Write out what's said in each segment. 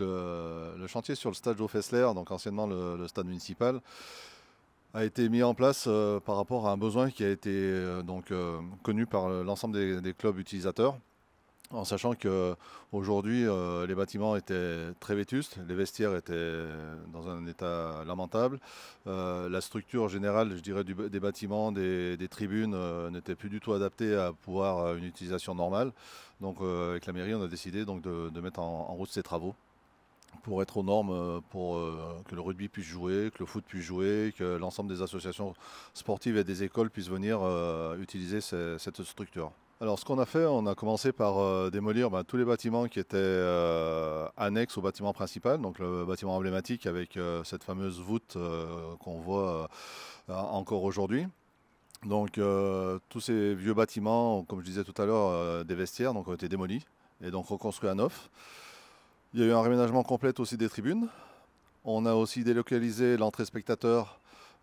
le, chantier sur le stade Joe donc anciennement le, stade municipal, a été mis en place euh, par rapport à un besoin qui a été euh, donc euh, connu par l'ensemble des, clubs utilisateurs, en sachant qu'aujourd'hui, aujourd'hui les bâtiments étaient très vétustes, les vestiaires étaient dans un état lamentable, la structure générale, je dirais, des bâtiments, des, tribunes n'était plus du tout adaptée à pouvoir une utilisation normale. Donc avec la mairie, on a décidé donc de, mettre en route ces travaux pour être aux normes, euh, pour euh, que le rugby puisse jouer, que le foot puisse jouer, que l'ensemble des associations sportives et des écoles puissent venir euh, utiliser cette structure. Alors ce qu'on a fait, on a commencé par démolir ben, tous les bâtiments qui étaient annexes au bâtiment principal, donc le bâtiment emblématique avec cette fameuse voûte qu'on voit encore aujourd'hui. Donc tous ces vieux bâtiments, comme je disais tout à l'heure, des vestiaires, donc ont été démolis et donc reconstruits à neuf. Il y a eu un réménagement complet aussi des tribunes. On a aussi délocalisé l'entrée spectateur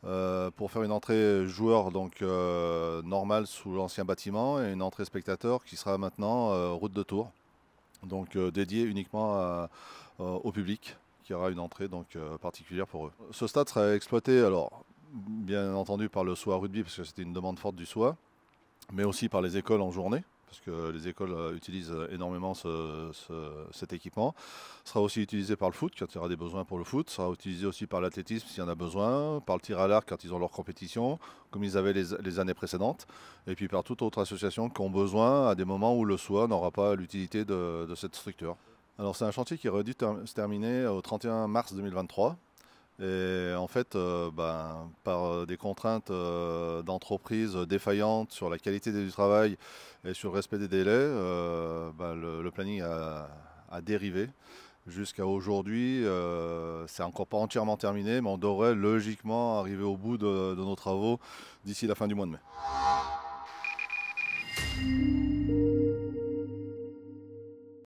euh, pour faire une entrée joueur donc euh, normale sous l'ancien bâtiment et une entrée spectateur qui sera maintenant euh, route de tour, donc dédiée uniquement au public qui aura une entrée donc particulière pour eux. Ce stade sera exploité alors bien entendu par le SOA rugby parce que c'était une demande forte du SOA, mais aussi par les écoles en journée parce que les écoles euh, utilisent euh, énormément cet équipement. Il sera aussi utilisé par le foot quand il y aura des besoins pour le foot. Il sera utilisé aussi par l'athlétisme s'il y en a besoin, par le tir à l'arc quand ils ont leur compétition, comme ils avaient les, années précédentes, et puis par toute autre association qui ont besoin à des moments où le soin n'aura pas l'utilité de, cette structure. Alors c'est un chantier qui aurait dû se terminer au 31 mars 2023. Et en fait, euh, ben, par euh, des contraintes euh, d'entreprise défaillantes sur la qualité du travail et sur le respect des délais, ben, le, planning a, dérivé. Jusqu'à aujourd'hui, c'est encore pas entièrement terminé, mais on devrait logiquement arriver au bout de nos travaux d'ici la fin du mois de mai.